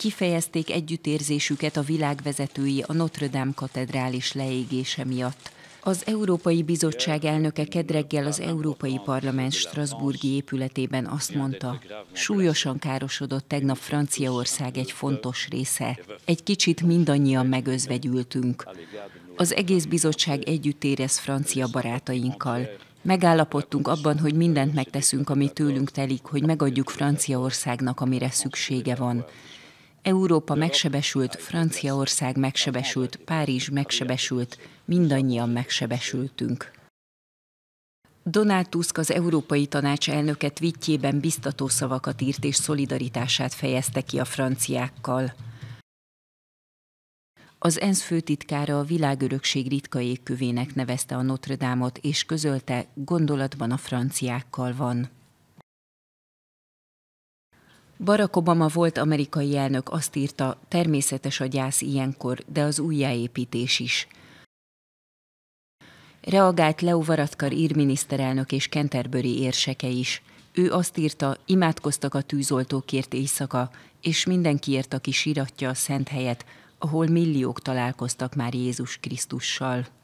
kifejezték együttérzésüket a világvezetői a Notre Dame katedrális leégése miatt. Az Európai Bizottság elnöke kedreggel az Európai Parlament Strasburgi épületében azt mondta, súlyosan károsodott tegnap Franciaország egy fontos része. Egy kicsit mindannyian megözvegyültünk. Az egész bizottság együtt érez francia barátainkkal. Megállapodtunk abban, hogy mindent megteszünk, ami tőlünk telik, hogy megadjuk Franciaországnak, amire szüksége van. Európa megsebesült, Franciaország megsebesült, Párizs megsebesült, mindannyian megsebesültünk. Donald Tusk az Európai Tanács elnöke tweetjében biztató szavakat írt és szolidaritását fejezte ki a franciákkal. Az ENSZ főtitkára a világörökség ritka égkövének nevezte a Notre Dame-ot, és közölte, gondolatban a franciákkal van. Barack Obama volt amerikai elnök azt írta, természetes a gyász ilyenkor, de az újjáépítés is. Reagált Leo Varadkar írminiszterelnök és Kenterbury érseke is. Ő azt írta, imádkoztak a tűzoltókért éjszaka, és mindenkiért, aki síratja a szent helyet, ahol milliók találkoztak már Jézus Krisztussal.